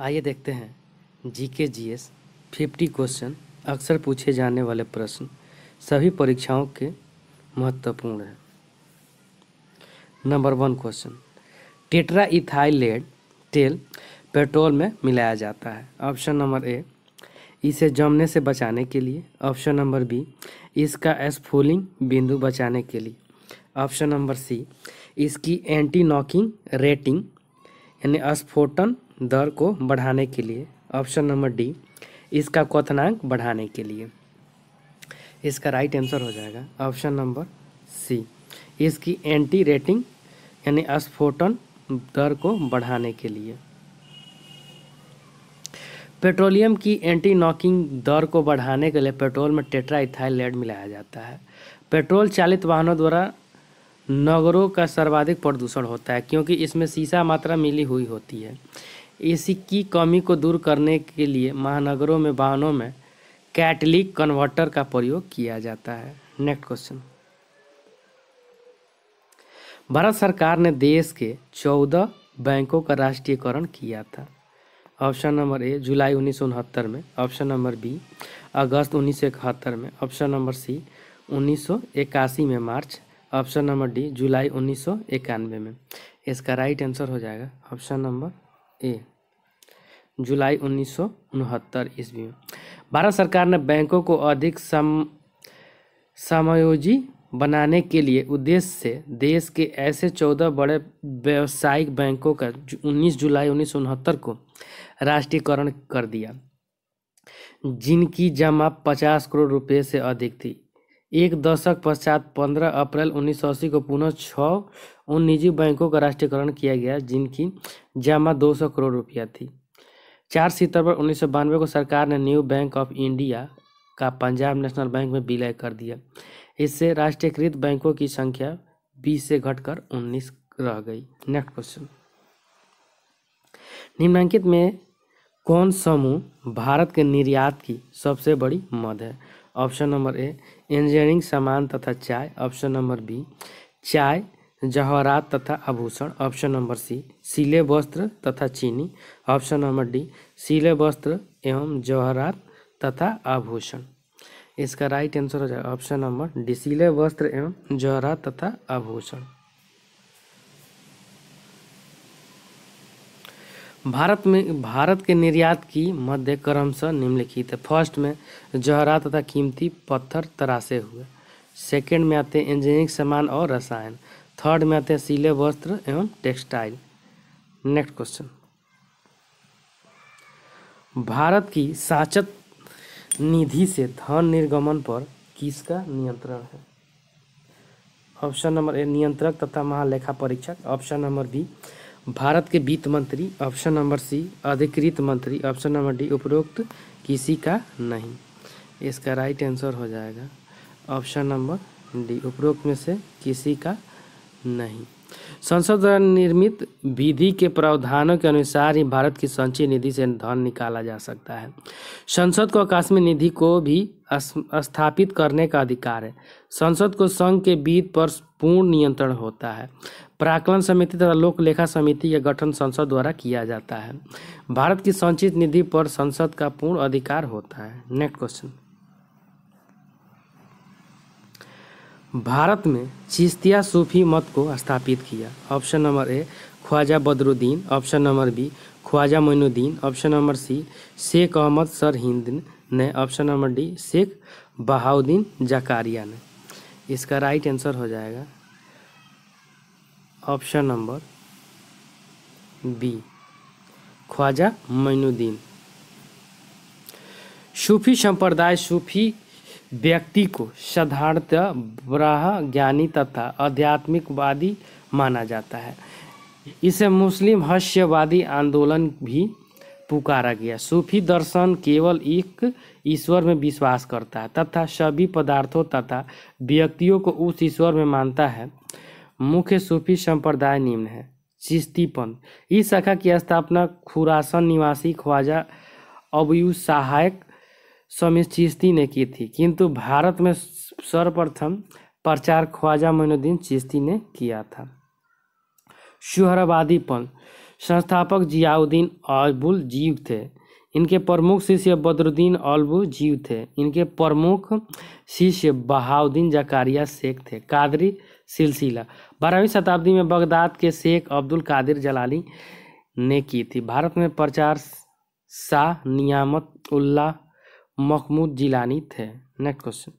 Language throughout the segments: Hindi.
आइए देखते हैं जी के जी एस फिफ्टी क्वेश्चन अक्सर पूछे जाने वाले प्रश्न सभी परीक्षाओं के महत्वपूर्ण हैं number one question tetra ethyl lead तेल पेट्रोल में मिलाया जाता है ऑप्शन नंबर ए इसे जमने से बचाने के लिए ऑप्शन नंबर बी इसका स्फूलिंग बिंदु बचाने के लिए ऑप्शन नंबर सी इसकी एंटी नॉकिंग रेटिंग यानी स्फोटन दर को बढ़ाने के लिए ऑप्शन नंबर डी इसका क्वथनांक बढ़ाने के लिए इसका राइट आंसर हो जाएगा ऑप्शन नंबर सी इसकी एंटी रेटिंग यानी अस्फोटन दर को बढ़ाने के लिए पेट्रोलियम की एंटी नॉकिंग दर को बढ़ाने के लिए पेट्रोल में टेट्रा इथाइल लेड मिलाया जाता है पेट्रोल चालित वाहनों द्वारा नगरों का सर्वाधिक प्रदूषण होता है क्योंकि इसमें सीसा मात्रा मिली हुई होती है एसी की कमी को दूर करने के लिए महानगरों में वाहनों में कैटलिक कन्वर्टर का प्रयोग किया जाता है नेक्स्ट क्वेश्चन भारत सरकार ने देश के चौदह बैंकों का राष्ट्रीयकरण किया था ऑप्शन नंबर ए जुलाई उन्नीस में ऑप्शन नंबर बी अगस्त उन्नीस में ऑप्शन नंबर सी उन्नीस में मार्च ऑप्शन नंबर डी जुलाई उन्नीस में इसका राइट आंसर हो जाएगा ऑप्शन नंबर ए जुलाई उन्नीस सौ उनहत्तर ईस्वी में भारत सरकार ने बैंकों को अधिक सम समायोजी बनाने के लिए उद्देश्य से देश के ऐसे चौदह बड़े व्यावसायिक बैंकों का उन्नीस जुलाई उन्नीस को राष्ट्रीयकरण कर दिया जिनकी जमा पचास करोड़ रुपए से अधिक थी एक दशक पश्चात 15 अप्रैल अस्सी को पुनः छः उन निजी बैंकों का राष्ट्रीयकरण किया गया जिनकी जमा 200 करोड़ रुपया थी चार सितंबर उन्नीस को सरकार ने न्यू बैंक ऑफ इंडिया का पंजाब नेशनल बैंक में विलय कर दिया इससे राष्ट्रीयकृत बैंकों की संख्या 20 से घटकर 19 रह गई नेक्स्ट क्वेश्चन निम्नांकित में कौन समूह भारत के निर्यात की सबसे बड़ी मद है ऑप्शन नंबर ए इंजीनियरिंग सामान तथा चाय ऑप्शन नंबर बी चाय जवाहरात तथा आभूषण ऑप्शन नंबर सी सिले वस्त्र तथा चीनी ऑप्शन नंबर डी सिले वस्त्र एवं जवाहरात तथा आभूषण इसका राइट आंसर हो जाएगा ऑप्शन नंबर डी सिले वस्त्र एवं जवाहरात तथा आभूषण भारत में भारत के निर्यात की मध्य क्रम से निम्नलिखित है फर्स्ट में जवाहरात तथा कीमती पत्थर तराशे हुए सेकंड में आते हैं इंजीनियरिंग सामान और रसायन थर्ड में आते हैं सिले वस्त्र एवं टेक्सटाइल नेक्स्ट क्वेश्चन भारत की साचत निधि से धन निर्गमन पर किसका नियंत्रण है ऑप्शन नंबर ए नियंत्रक तथा महालेखा परीक्षक ऑप्शन नंबर बी भारत के वित्त मंत्री ऑप्शन नंबर सी अधिकृत मंत्री ऑप्शन नंबर डी उपरोक्त किसी का नहीं इसका राइट आंसर हो जाएगा ऑप्शन नंबर डी उपरोक्त में से किसी का नहीं संसद द्वारा निर्मित विधि के प्रावधानों के अनुसार ही भारत की संचय निधि से धन निकाला जा सकता है संसद को आकाशमी निधि को भी स्थापित करने का अधिकार है संसद को संघ के वित्त पर पूर्ण नियंत्रण होता है प्राकलन समिति तथा लोक लेखा समिति का गठन संसद द्वारा किया जाता है भारत की संचित निधि पर संसद का पूर्ण अधिकार होता है नेक्स्ट क्वेश्चन भारत में चिश्तिया सूफी मत को स्थापित किया option number A Khwaja Badruddin option number B Khwaja Moinuddin option number C Sheikh Ahmad Sirhind ने option number D Sheikh Bahauddin Zakariya ने इसका राइट आंसर हो जाएगा option number B Khwaja Moinuddin सूफी संप्रदाय सूफी व्यक्ति को साधारणतः ब्राह ज्ञानी तथा आध्यात्मिकवादी माना जाता है इसे मुस्लिम हास्यवादी आंदोलन भी पुकारा गया सूफी दर्शन केवल एक ईश्वर में विश्वास करता है तथा सभी पदार्थों तथा व्यक्तियों को उस ईश्वर में मानता है मुख्य सूफी संप्रदाय निम्न है चिस्तीपन इस शाखा की स्थापना खुरासन निवासी ख्वाजा अबयू सहायक शमी ने की थी किंतु भारत में सर्वप्रथम प्रचार ख्वाजा मोइनुद्दीन चिश्ती ने किया था शुहराबादीपन संस्थापक जियाउद्दीन अलबुल जीव थे इनके प्रमुख शिष्य बदरुद्दीन अलबू जीव थे इनके प्रमुख शिष्य बहाउद्दीन जकारिया शेख थे कादरी सिलसिला बारहवीं शताब्दी में बगदाद के शेख अब्दुल कादिर जलाली ने की थी भारत में प्रचार शाह नियामत उल्ला महमूद जिलानी थे नेक्स्ट क्वेश्चन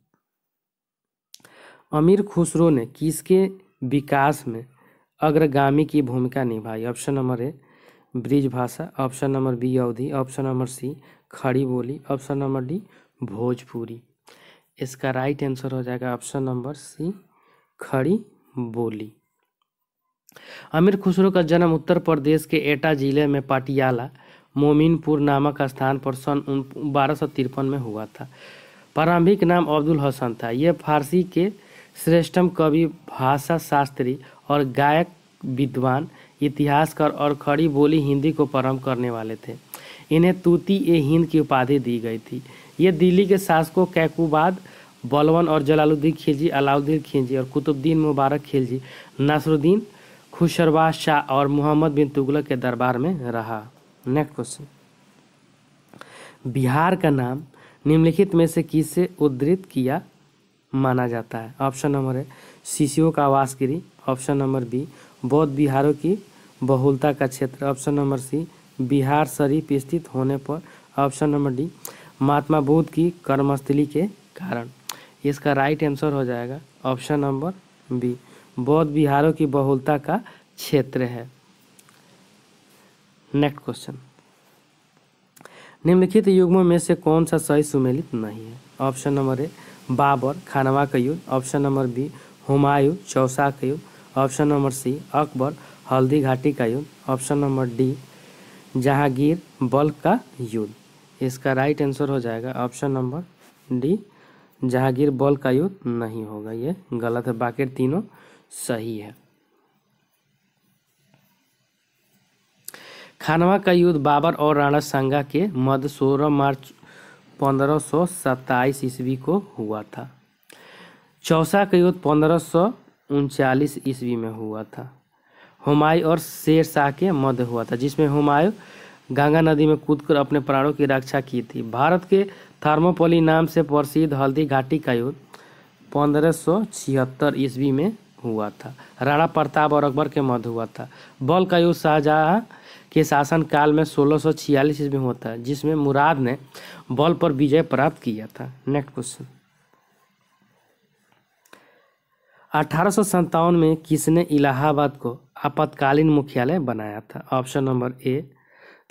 अमीर खुसरो ने किसके विकास में अग्रगामी की भूमिका निभाई ऑप्शन नंबर ए ब्रिज भाषा option number B Awadhi option number C Khari Boli option number D Bhojpuri इसका राइट आंसर हो जाएगा ऑप्शन नंबर सी खड़ी बोली अमीर खुसरो का जन्म उत्तर प्रदेश के एटा जिले में पटियाला मोमिनपुर नामक स्थान पर सन बारह में हुआ था प्रारंभिक नाम अब्दुल हसन था यह फारसी के श्रेष्ठम कवि भाषा शास्त्री और गायक विद्वान इतिहासकार और खड़ी बोली हिंदी को परम करने वाले थे इन्हें तूती ए हिंद की उपाधि दी गई थी ये दिल्ली के शासकों कैकुबाद बलवन और जलालुद्दीन खिलजी अलाउद्दीन खिलजी और कुतुबद्दीन मुबारक खिलजी नसरुद्दीन खुशरबा शाह और मोहम्मद बिन तुगलक के दरबार में रहा नेक्स्ट क्वेश्चन बिहार का नाम निम्नलिखित में से किसे उद्धृत किया माना जाता है ऑप्शन नंबर है शिशियों का आवासगिरी ऑप्शन नंबर बी बौद्ध बिहारों की बहुलता का क्षेत्र option number C Bihar Sharif स्थित होने पर option number D Mahatma Buddha की कर्मस्थली के कारण इसका राइट आंसर हो जाएगा ऑप्शन नंबर बी बौद्ध बिहारों की बहुलता का क्षेत्र है नेक्स्ट क्वेश्चन निम्नलिखित युग्मों में से कौन सा सही सुमेलित नहीं है option number A Babar Khanwa का युद्ध option number B Humayun Chausa का युद्ध ऑप्शन नंबर सी अकबर हल्दी घाटी का युद्ध option number D Jahangir Balkh का युद्ध इसका राइट आंसर हो जाएगा option number D Jahangir Balkh का युद्ध नहीं होगा ये गलत है बाकी तीनों सही है खानवा का युद्ध बाबर और राणा सांगा के मध्य सोलह मार्च पंद्रह सौ सत्ताईस ईस्वी को हुआ था चौसा का युद्ध पंद्रह सौ उनचालीस ईस्वी में हुआ था हुमायूं और शेर शाह के मध्य हुआ था जिसमें हुमायूं गंगा नदी में कूदकर अपने प्राणों की रक्षा की थी भारत के थर्मोपोली नाम से प्रसिद्ध हल्दी घाटी का युद्ध पंद्रह सौ छिहत्तर ईस्वी में हुआ था राणा प्रताप और अकबर के मध्य हुआ था बल का युद्ध शाहजहाँ के शासनकाल में सोलह सौ छियालीस में होता है जिसमें मुराद ने बल पर विजय प्राप्त किया था नेक्स्ट क्वेश्चन अठारह में किसने इलाहाबाद को आपातकालीन मुख्यालय बनाया था option number A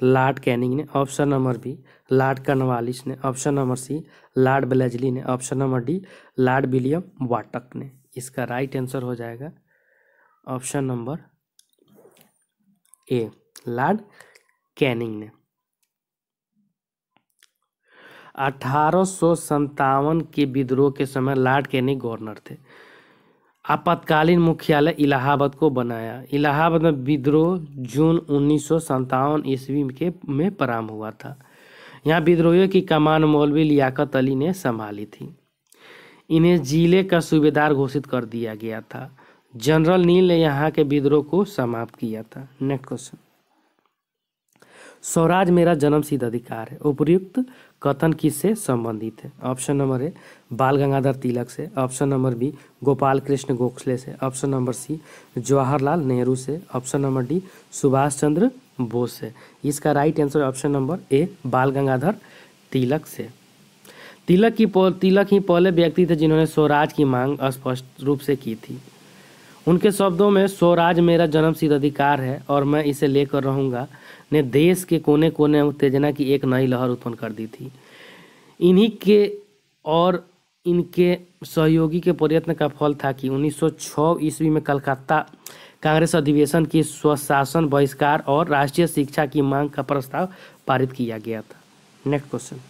lord Canning ने option number B lord Cornwallis ने option number C lord Wellesley ने option number D lord William वाटक ने इसका राइट आंसर हो जाएगा option number A lord Canning ने अठारह के विद्रोह के समय लॉर्ड कैनिंग गवर्नर थे आपातकालीन मुख्यालय इलाहाबाद को बनाया इलाहाबाद में विद्रोह जून उन्नीस सौ ईस्वी के में प्रारंभ हुआ था यहाँ विद्रोहियों की कमान मौलवी लियाकत अली ने संभाली थी इन्हें जिले का सूबेदार घोषित कर दिया गया था जनरल नील ने यहाँ के विद्रोह को समाप्त किया था नेक्स्ट क्वेश्चन स्वराज मेरा जन्म सिद्ध अधिकार है उपयुक्त कथन किससे संबंधित है option number A Bal Gangadhar Tilak से option number B Gopal Krishna Gokhale से option number C Jawaharlal Nehru से option number D Subhash Chandra Bose से इसका right answer option number A Bal Gangadhar Tilak से तिलक की तिलक ही पहले व्यक्ति थे जिन्होंने स्वराज की मांग स्पष्ट रूप से की थी उनके शब्दों में स्वराज मेरा सिद्ध अधिकार है और मैं इसे लेकर रहूँगा ने देश के कोने कोने में उत्तेजना की एक नई लहर उत्पन्न कर दी थी इन्हीं के और इनके सहयोगी के प्रयत्न का फल था कि 1906 ईस्वी में कलकत्ता कांग्रेस अधिवेशन की स्वशासन बहिष्कार और राष्ट्रीय शिक्षा की मांग का प्रस्ताव पारित किया गया था नेक्स्ट क्वेश्चन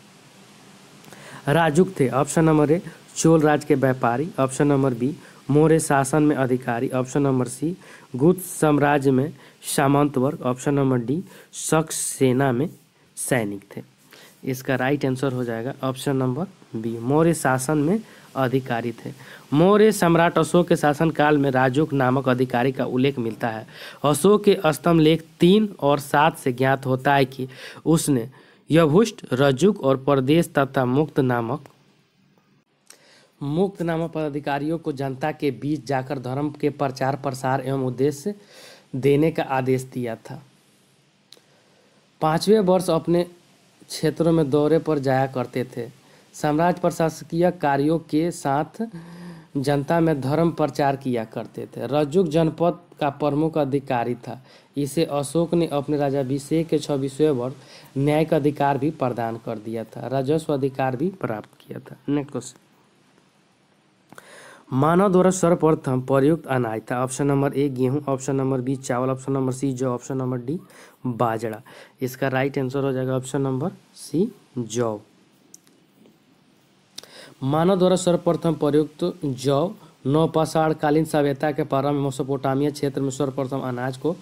राजुक थे ऑप्शन नंबर ए चोल राज के व्यापारी ऑप्शन नंबर बी मौर्य शासन में अधिकारी ऑप्शन नंबर सी गुप्त साम्राज्य में सामंत वर्ग ऑप्शन नंबर डी शख्स सेना में सैनिक थे इसका राइट आंसर हो जाएगा ऑप्शन नंबर बी मौर्य शासन में अधिकारी थे मौर्य सम्राट अशोक के शासनकाल में राजोक नामक अधिकारी का उल्लेख मिलता है अशोक के स्तंभ लेख तीन और सात से ज्ञात होता है कि उसने यभुष्ट रजुक और परदेश तथा मुक्त नामक मुक्त नामक पदाधिकारियों को जनता के बीच जाकर धर्म के प्रचार प्रसार एवं उद्देश्य देने का आदेश दिया था पाँचवें वर्ष अपने क्षेत्रों में दौरे पर जाया करते थे साम्राज्य प्रशासकीय कार्यों के साथ जनता में धर्म प्रचार किया करते थे रज्जुक जनपद का प्रमुख अधिकारी था इसे अशोक ने अपने राजाभिषेक के छब्बीसवें वर्ष न्यायिक अधिकार भी प्रदान कर दिया था राजस्व अधिकार भी प्राप्त किया था नेक्स्ट क्वेश्चन मानव द्वारा सर्वप्रथम प्रयुक्त अनाज था ऑप्शन नंबर ए गेहूं ऑप्शन नंबर बी चावल ऑप्शन नंबर सी जौ ऑप्शन नंबर डी बाजरा इसका राइट आंसर हो जाएगा ऑप्शन नंबर सी जौ मानव द्वारा सर्वप्रथम प्रयुक्त जौ नौपाषाणकालीन सभ्यता के प्रारंभ मेसोपोटामिया क्षेत्र में सर्वप्रथम अनाज को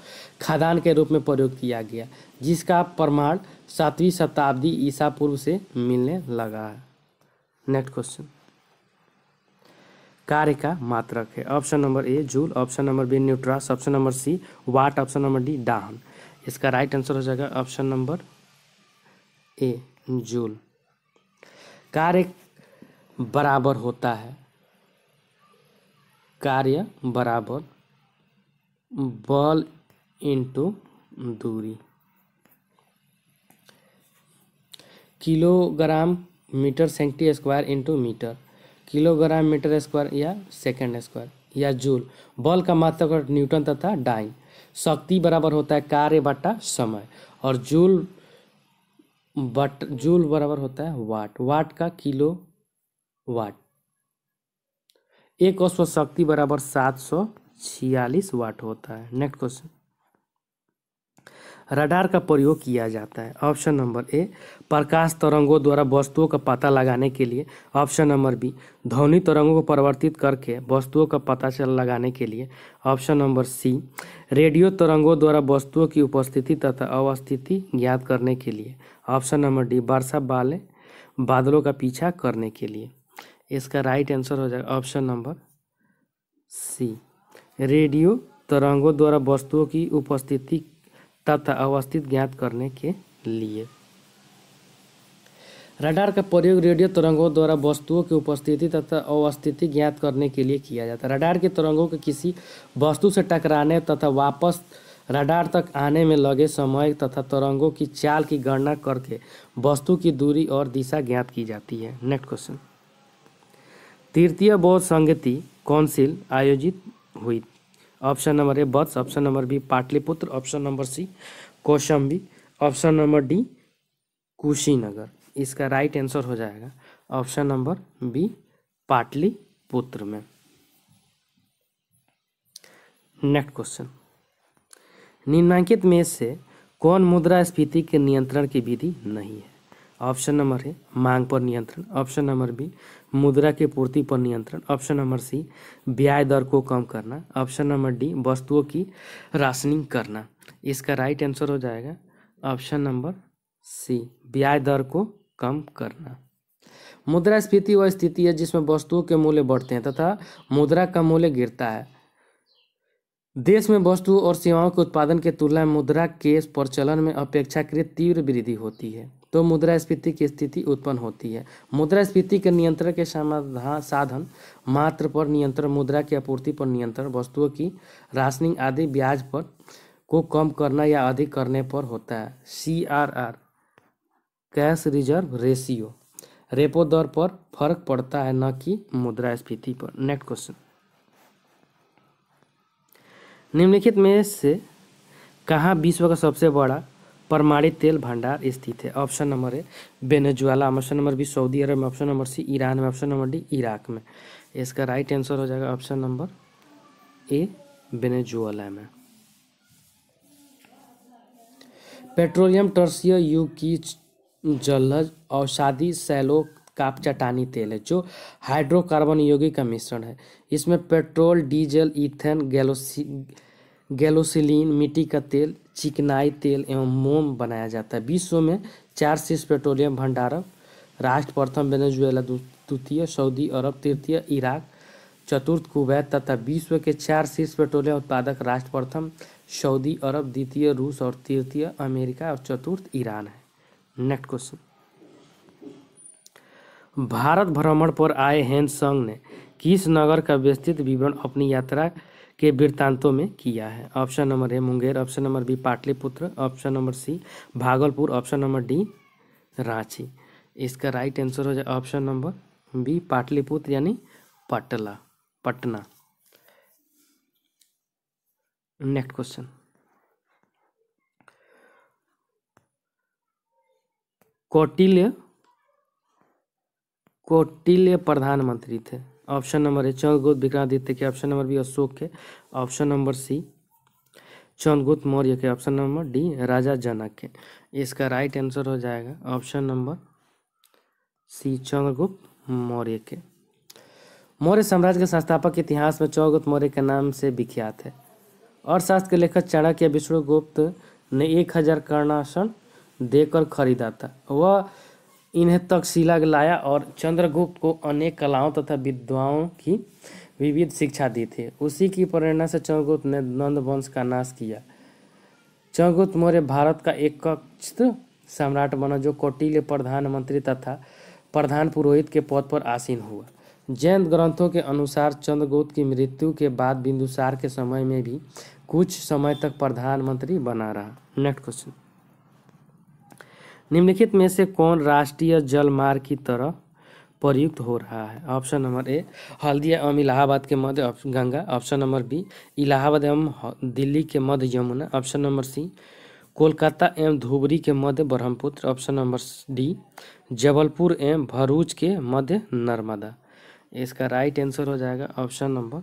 खादान के रूप में प्रयोग किया गया जिसका प्रमाण सातवीं शताब्दी ईसा पूर्व से मिलने लगा है नेक्स्ट क्वेश्चन कार्य का मात्रक है option number A joule option number B newtons option number C watt option number D dyne इसका राइट आंसर हो जाएगा ऑप्शन नंबर ए जूल कार्य बराबर होता है कार्य बराबर बल इंटू दूरी kilogram metre centi square into metre kilogram metre square या सेकेंड स्क्वायर या जूल बल का मात्रक न्यूटन तथा डाइन शक्ति बराबर होता है कार्य बट्टा समय और जूल बट जूल बराबर होता है वाट वाट का किलो वाट एक औसत शक्ति बराबर सात सौ छियालीस वाट होता है नेक्स्ट क्वेश्चन रडार का प्रयोग किया जाता है ऑप्शन नंबर ए प्रकाश तरंगों द्वारा वस्तुओं का पता लगाने के लिए ऑप्शन नंबर बी ध्वनि तरंगों को परिवर्तित करके वस्तुओं का पता चल लगाने के लिए ऑप्शन नंबर सी रेडियो तरंगों द्वारा वस्तुओं की उपस्थिति तथा अवस्थिति ज्ञात करने के लिए ऑप्शन नंबर डी वर्षा बाले बादलों का पीछा करने के लिए इसका राइट आंसर हो जाएगा ऑप्शन नंबर सी रेडियो तरंगों द्वारा वस्तुओं की उपस्थिति तथा अवस्थित ज्ञात करने के लिए रडार का प्रयोग रेडियो तरंगों द्वारा वस्तुओं की उपस्थिति तथा अवस्थिति ज्ञात करने के लिए किया जाता है रडार के तरंगों के किसी वस्तु से टकराने तथा वापस रडार तक आने में लगे समय तथा तरंगों की चाल की गणना करके वस्तु की दूरी और दिशा ज्ञात की जाती है नेक्स्ट क्वेश्चन तृतीय बौद्ध संगति कौंसिल आयोजित हुई option number A Vatsa option number B Pataliputra option number C Kaushambi option number D Kushinagar इसका राइट आंसर हो जाएगा ऑप्शन नंबर बी पाटलिपुत्र में नेक्स्ट क्वेश्चन निम्नांकित में से कौन मुद्रा स्फीति के नियंत्रण की विधि नहीं है ऑप्शन नंबर ए मांग पर नियंत्रण ऑप्शन नंबर बी मुद्रा की पूर्ति पर नियंत्रण ऑप्शन नंबर सी ब्याज दर को कम करना ऑप्शन नंबर डी वस्तुओं की राशनिंग करना इसका राइट आंसर हो जाएगा ऑप्शन नंबर सी ब्याज दर को कम करना मुद्रा स्फीति वह स्थिति है जिसमें वस्तुओं के मूल्य बढ़ते हैं तथा मुद्रा का मूल्य गिरता है देश में वस्तुओं और सेवाओं के उत्पादन के तुलना में मुद्रा के प्रचलन में अपेक्षाकृत तीव्र वृद्धि होती है तो मुद्रास्फीति की स्थिति उत्पन्न होती है मुद्रास्फीति के नियंत्रण के समाधान साधन मात्र पर नियंत्रण मुद्रा की आपूर्ति पर नियंत्रण वस्तुओं की राशनिंग आदि ब्याज पर को कम करना या अधिक करने पर होता है C R R cash reserve ratio repo दर पर फर्क पड़ता है न कि मुद्रास्फीति पर नेक्स्ट क्वेश्चन निम्नलिखित में से कहाँ विश्व का सबसे बड़ा परमाणित तेल भंडार स्थित है option number A Venezuela option number B Saudi Arab में ऑप्शन नंबर सी ईरान में ऑप्शन नंबर डी इराक में इसका राइट आंसर हो जाएगा ऑप्शन नंबर ए बेनेजुआला में पेट्रोलियम टर्सिय युग की जलज औषाधि सैलो काप चटानी तेल है जो हाइड्रोकार्बन यौगिक का मिश्रण है इसमें पेट्रोल डीजल इथेन गैलोसी गैलोसिलीन मिट्टी का तेल चिकनाई तेल एवं मोम बनाया जाता है विश्व में चार शीर्ष पेट्रोलियम भंडारक राष्ट्र प्रथम वेनेजुएला द्वितीय सऊदी अरब तृतीय इराक चतुर्थ कुवैत तथा विश्व के चार शीर्ष पेट्रोलियम उत्पादक राष्ट्र प्रथम सऊदी अरब द्वितीय रूस और तृतीय अमेरिका और चतुर्थ ईरान है नेक्स्ट क्वेश्चन भारत भ्रमण पर आए संघ ने किस नगर का विस्तृत विवरण अपनी यात्रा के वृत्तांतों में किया है option number A Munger option number B Pataliputra option number C Bhagalpur option number D Ranchi इसका राइट आंसर हो जाए ऑप्शन नंबर बी पाटलिपुत्र यानी पटला पटना नेक्स्ट क्वेश्चन कौटिल्य कौटिल्य प्रधानमंत्री थे option number A Chandragupta Vikramaditya के ऑप्शन नंबर बी अशोक के option number C Chandragupta Maurya के option number D Raja Janak के इसका राइट आंसर हो जाएगा option number C Chandragupta Maurya के मौर्य साम्राज्य के संस्थापक इतिहास में चौगुप्त मौर्य के नाम से विख्यात है अर्थशास्त्र के लेखक चाणक्य विष्णुगुप्त ने एक हजार कर्णासन देकर खरीदा था वह इन्हें तक्षशिला लाया और चंद्रगुप्त को अनेक कलाओं तथा विद्वाओं की विविध शिक्षा दी थी उसी की प्रेरणा से चंद्रगुप्त ने नंद वंश का नाश किया चंद्रगुप्त मौर्य भारत का एक सम्राट बना जो कौटिल्य प्रधानमंत्री तथा प्रधान पुरोहित के पद पर आसीन हुआ जैन ग्रंथों के अनुसार चंद्रगुप्त की मृत्यु के बाद बिंदुसार के समय में भी कुछ समय तक प्रधानमंत्री बना रहा नेक्स्ट क्वेश्चन निम्नलिखित में से कौन राष्ट्रीय जलमार्ग की तरह प्रयुक्त हो रहा है ऑप्शन नंबर ए हल्दिया एवं इलाहाबाद के मध्य Ganga option number B Allahabad एवं दिल्ली के मध्य Yamuna option number C Kolkata एवं धुबरी के मध्य Brahmaputra option number D Jabalpur एवं भरूच के मध्य नर्मदा इसका राइट आंसर हो जाएगा ऑप्शन नंबर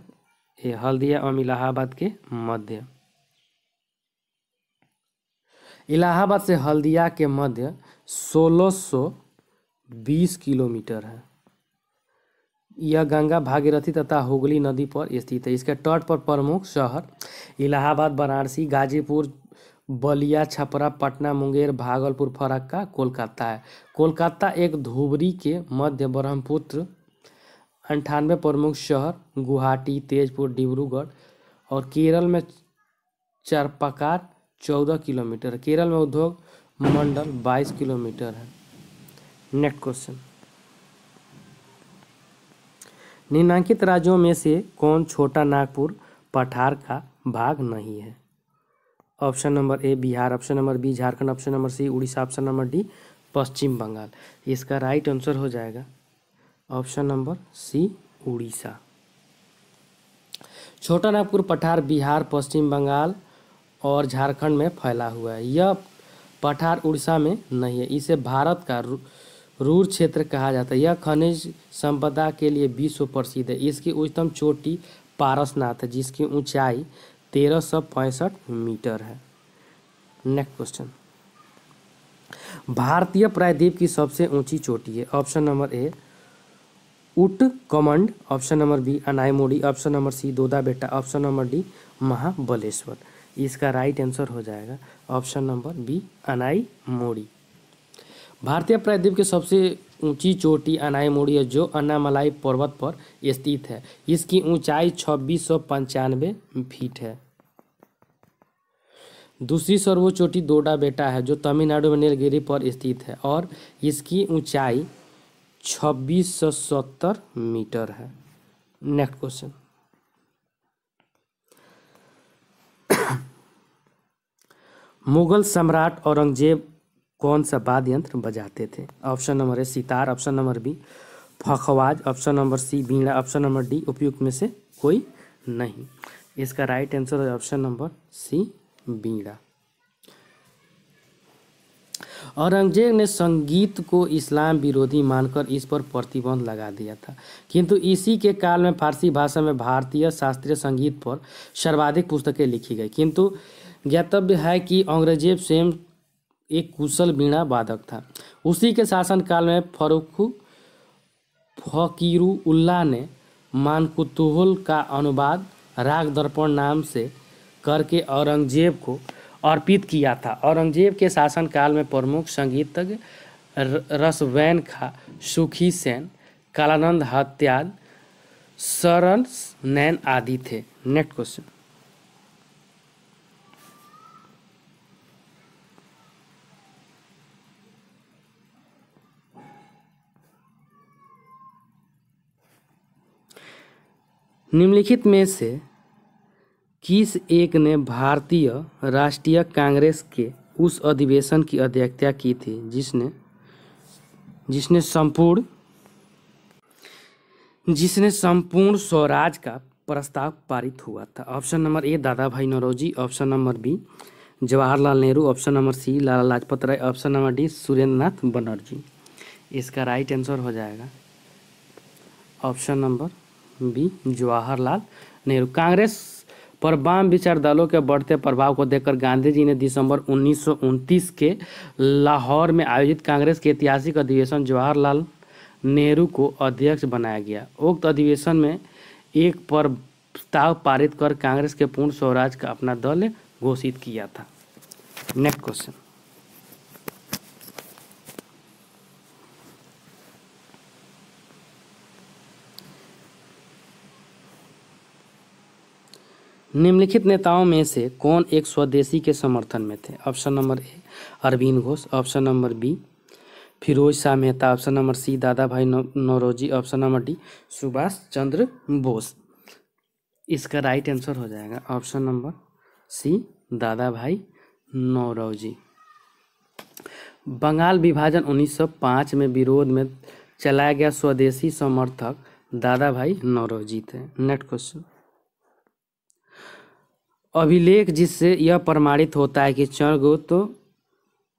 ए हल्दिया एवं इलाहाबाद के मध्य इलाहाबाद से हल्दिया के मध्य 1620 किलोमीटर है यह गंगा भागीरथी तथा हुगली नदी पर स्थित है इसके तट पर प्रमुख शहर इलाहाबाद वाराणसी गाजीपुर बलिया छपरा पटना मुंगेर भागलपुर फरक्का कोलकाता है कोलकाता एक धुबरी के मध्य ब्रह्मपुत्र अंठानवे प्रमुख शहर गुवाहाटी तेजपुर डिब्रूगढ़ और केरल में चरपकार चौदह किलोमीटर केरल में उद्योग मंडल बाईस किलोमीटर है नेक्स्ट क्वेश्चन निम्नांकित राज्यों में से कौन छोटा नागपुर पठार का भाग नहीं है option number A Bihar option number B Jharkhand option number C Orissa option number D Paschim Bangal इसका राइट आंसर हो जाएगा ऑप्शन नंबर सी उड़ीसा छोटा नागपुर पठार बिहार पश्चिम बंगाल और झारखंड में फैला हुआ है यह पठार उड़ीसा में नहीं है इसे भारत का रूर क्षेत्र कहा जाता है यह खनिज संपदा के लिए विश्व प्रसिद्ध है इसकी उच्चतम चोटी पारसनाथ है जिसकी ऊंचाई तेरह सौ पैंसठ मीटर है नेक्स्ट क्वेश्चन भारतीय प्रायद्वीप की सबसे ऊंची चोटी है option number A Ootacamund option number B Anaimudi option number C Doddabetta option number D Mahabaleshwar इसका राइट आंसर हो जाएगा ऑप्शन नंबर बी अनाई मोड़ी भारतीय प्रायद्वीप की सबसे ऊंची चोटी अनाई मोड़ी है जो अनामलाई पर्वत पर स्थित है इसकी ऊंचाई छब्बीस सौ पंचानवे फीट है दूसरी सर्वोच्च चोटी दोडा बेटा है जो तमिलनाडु में नीलगिरी पर स्थित है और इसकी ऊंचाई छब्बीस सौ सत्तर मीटर है नेक्स्ट क्वेश्चन मुगल सम्राट औरंगजेब कौन सा वाद्य यंत्र बजाते थे option number A sitar option number B pakhawaj option number C बीड़ा ऑप्शन नंबर डी उपयुक्त में से कोई नहीं इसका राइट आंसर है ऑप्शन नंबर सी बीड़ा औरंगजेब ने संगीत को इस्लाम विरोधी मानकर इस पर प्रतिबंध लगा दिया था किंतु इसी के काल में फारसी भाषा में भारतीय शास्त्रीय संगीत पर सर्वाधिक पुस्तकें लिखी गई किंतु ज्ञातव्य है कि औरंगजेब स्वयं एक कुशल वीणा वादक था उसी के शासनकाल में फरुख फकीरुल्ला ने मानकुतुहुल का अनुवाद राग दर्पण नाम से करके औरंगजेब को अर्पित किया था औरंगजेब के शासनकाल में प्रमुख संगीतज्ञ रसवैन खा सुखी सेन कालानंद हत्याद शरण नैन आदि थे नेक्स्ट क्वेश्चन निम्नलिखित में से किस एक ने भारतीय राष्ट्रीय कांग्रेस के उस अधिवेशन की अध्यक्षता की थी जिसने जिसने संपूर्ण जिसने संपूर्ण स्वराज का प्रस्ताव पारित हुआ था option number A Dadabhai Naoroji option number B Jawaharlal Nehru option number C Lala Lajpat Rai option number D Surendranath Banerjee इसका राइट आंसर हो जाएगा option number B Jawaharlal Nehru Congress पर वाम विचार दलों के बढ़ते प्रभाव को देखकर गांधी जी ने दिसंबर उन्नीस के लाहौर में आयोजित कांग्रेस के ऐतिहासिक अधिवेशन जवाहरलाल नेहरू को अध्यक्ष बनाया गया उक्त अधिवेशन में एक प्रस्ताव पारित कर कांग्रेस के पूर्ण स्वराज का अपना दल घोषित किया था नेक्स्ट क्वेश्चन निम्नलिखित नेताओं में से कौन एक स्वदेशी के समर्थन में थे option number A Aurobindo Ghosh option number B Pherozeshah Mehta option number C Dadabhai Naoroji option number D Subhash Chandra Bose इसका राइट आंसर हो जाएगा option number C Dadabhai Naoroji Bengal विभाजन 1905 में विरोध में चलाया गया स्वदेशी समर्थक दादा भाई नौरोजी थे नेक्स्ट क्वेश्चन अभिलेख जिससे यह प्रमाणित होता है कि चरगुप्त तो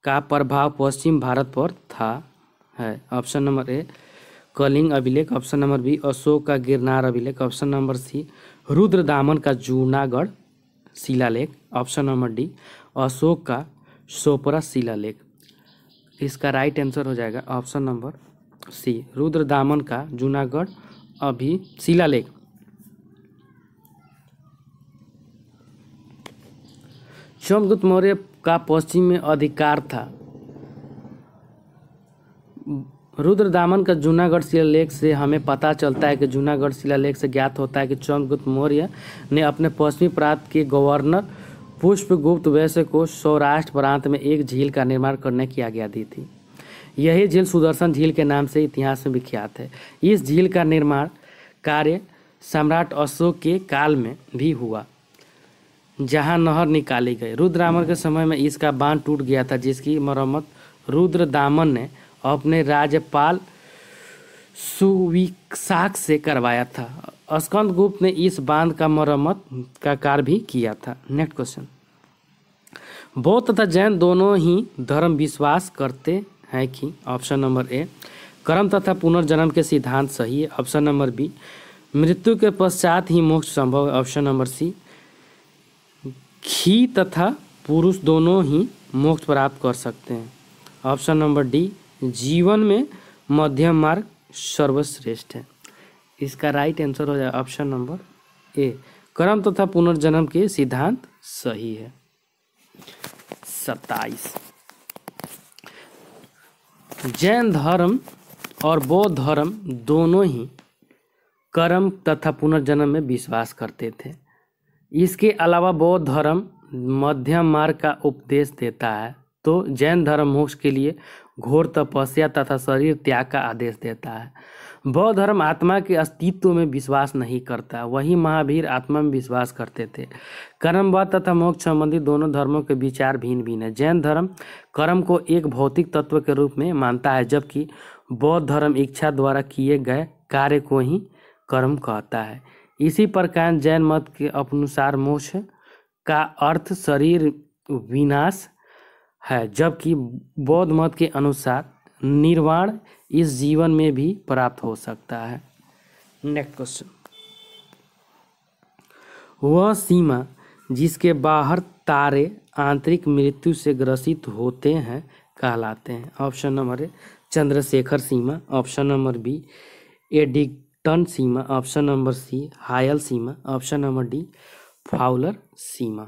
का प्रभाव पश्चिम भारत पर था है ऑप्शन नंबर ए कलिंग अभिलेख ऑप्शन नंबर बी अशोक का गिरनार अभिलेख ऑप्शन नंबर सी रुद्र दामन का जूनागढ़ शिलालेख ऑप्शन नंबर डी अशोक का सोपरा शिलालेख इसका राइट आंसर हो जाएगा ऑप्शन नंबर सी रुद्र दामन का जूनागढ़ अभी शिलालेख चंद्रगुप्त मौर्य का पश्चिम में अधिकार था रुद्र दामन का जूनागढ़ शिलालेख से हमें पता चलता है कि जूनागढ़ शिलालेख से ज्ञात होता है कि चंद्रगुप्त मौर्य ने अपने पश्चिमी प्रांत के गवर्नर पुष्पगुप्त वैश्य को सौराष्ट्र प्रांत में एक झील का निर्माण करने की आज्ञा दी थी यही झील सुदर्शन झील के नाम से इतिहास में विख्यात है इस झील का निर्माण कार्य सम्राट अशोक के काल में भी हुआ जहां नहर निकाली गई रुद्रामन के समय में इसका बांध टूट गया था जिसकी मरम्मत रुद्र दामन ने अपने राज्यपाल सुविकाक से करवाया था अस्कंद गुप्त ने इस बांध का मरम्मत का कार्य भी किया था नेक्स्ट क्वेश्चन बौद्ध तथा जैन दोनों ही धर्म विश्वास करते हैं कि ऑप्शन नंबर ए कर्म तथा पुनर्जन्म के सिद्धांत सही है ऑप्शन नंबर बी मृत्यु के पश्चात ही मोक्ष संभव है ऑप्शन नंबर सी खी तथा पुरुष दोनों ही मोक्ष प्राप्त कर सकते हैं ऑप्शन नंबर डी जीवन में मध्यम मार्ग सर्वश्रेष्ठ है इसका राइट आंसर हो जाए ऑप्शन नंबर ए कर्म तथा पुनर्जन्म के सिद्धांत सही है सत्ताईस जैन धर्म और बौद्ध धर्म दोनों ही कर्म तथा पुनर्जन्म में विश्वास करते थे इसके अलावा बौद्ध धर्म मध्यम मार्ग का उपदेश देता है तो जैन धर्म मोक्ष के लिए घोर तपस्या तथा शरीर त्याग का आदेश देता है बौद्ध धर्म आत्मा के अस्तित्व में विश्वास नहीं करता वही महावीर आत्मा में विश्वास करते थे कर्मवाद तथा मोक्ष संबंधी दोनों धर्मों के विचार भिन्न भिन्न है जैन धर्म कर्म को एक भौतिक तत्व के रूप में मानता है जबकि बौद्ध धर्म इच्छा द्वारा किए गए कार्य को ही कर्म कहता है इसी प्रकार जैन मत के अनुसार मोक्ष का अर्थ शरीर विनाश है जबकि बौद्ध मत के अनुसार निर्वाण इस जीवन में भी प्राप्त हो सकता है नेक्स्ट क्वेश्चन वह सीमा जिसके बाहर तारे आंतरिक मृत्यु से ग्रसित होते हैं कहलाते हैं ऑप्शन नंबर ए चंद्रशेखर सीमा option number B Eddington सीमा ऑप्शन नंबर सी हायल सीमा ऑप्शन नंबर डी फाउलर सीमा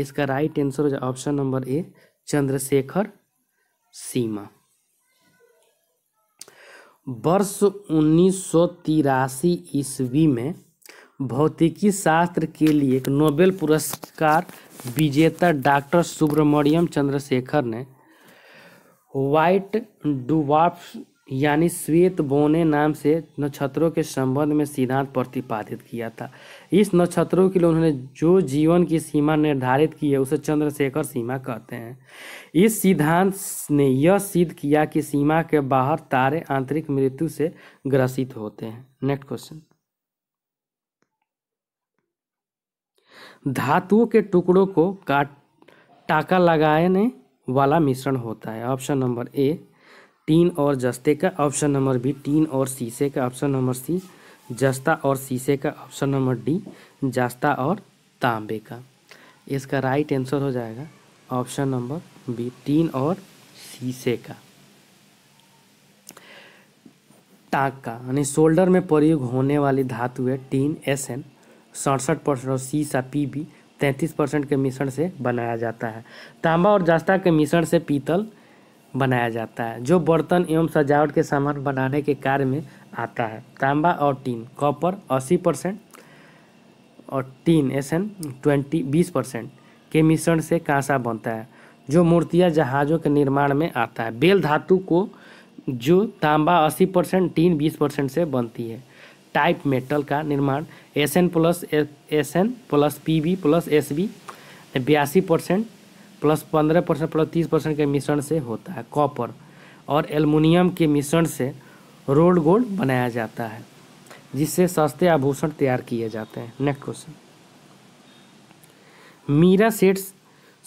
इसका राइट आंसर हो जाए ऑप्शन नंबर ए चंद्रशेखर सीमा वर्ष उन्नीस सौ तिरासी ईस्वी में भौतिकी शास्त्र के लिए एक नोबेल पुरस्कार विजेता डॉक्टर सुब्रमण्यम चंद्रशेखर ने व्हाइट डुवाफ यानी श्वेत बोने नाम से नक्षत्रों के संबंध में सिद्धांत प्रतिपादित किया था इस नक्षत्रों के लिए उन्होंने जो जीवन की सीमा निर्धारित की है उसे चंद्रशेखर सीमा कहते हैं इस सिद्धांत ने यह सिद्ध किया कि सीमा के बाहर तारे आंतरिक मृत्यु से ग्रसित होते हैं नेक्स्ट क्वेश्चन धातुओं के टुकड़ों को काट टाका लगाने वाला मिश्रण होता है ऑप्शन नंबर ए टीन और जस्ते का ऑप्शन नंबर बी टीन और शीशे का ऑप्शन नंबर सी जस्ता और शीशे का ऑप्शन नंबर डी जस्ता और तांबे का इसका राइट आंसर हो जाएगा ऑप्शन नंबर बी टीन और शीशे का टाक का यानी शोल्डर में प्रयोग होने वाली है टीन एस एन सड़सठ परसेंट और शीशा पी बी तैंतीस परसेंट के मिश्रण से बनाया जाता है तांबा और जस्ता के मिश्रण से पीतल बनाया जाता है जो बर्तन एवं सजावट के सामान बनाने के कार्य में आता है तांबा और टीन कॉपर 80 परसेंट और टीन एस एन ट्वेंटी बीस परसेंट के मिश्रण से कांसा बनता है जो मूर्तियाँ जहाज़ों के निर्माण में आता है बेल धातु को जो तांबा 80 परसेंट टीन बीस परसेंट से बनती है टाइप मेटल का निर्माण S N plus S N plus P B plus S B बयासी परसेंट प्लस पंद्रह परसेंट प्लस तीस परसेंट के मिश्रण से होता है कॉपर और एल्युमिनियम के मिश्रण से रोल्ड गोल्ड बनाया जाता है जिससे सस्ते आभूषण तैयार किए जाते हैं नेक्स्ट क्वेश्चन मीरा सेट्स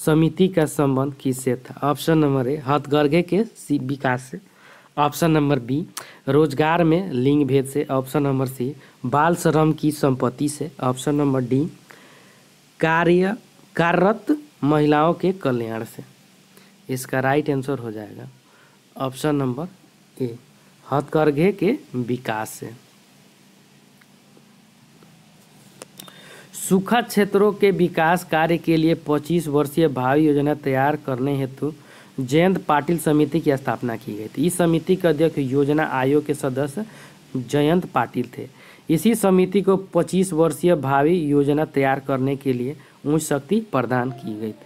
समिति का संबंध किससे था ऑप्शन नंबर ए हथगर्गे के विकास से ऑप्शन नंबर बी रोजगार में लिंग भेद से ऑप्शन नंबर सी बाल श्रम की संपत्ति से ऑप्शन नंबर डी कार्य कार्यरत महिलाओं के कल्याण से इसका राइट आंसर हो जाएगा ऑप्शन नंबर ए हथकरघे के विकास से सूखा क्षेत्रों के विकास कार्य के लिए 25 वर्षीय भावी योजना तैयार करने हेतु जयंत पाटिल समिति की स्थापना की गई थी इस समिति के अध्यक्ष योजना आयोग के सदस्य जयंत पाटिल थे इसी समिति को 25 वर्षीय भावी योजना तैयार करने के लिए उच्च शक्ति प्रदान की गई थी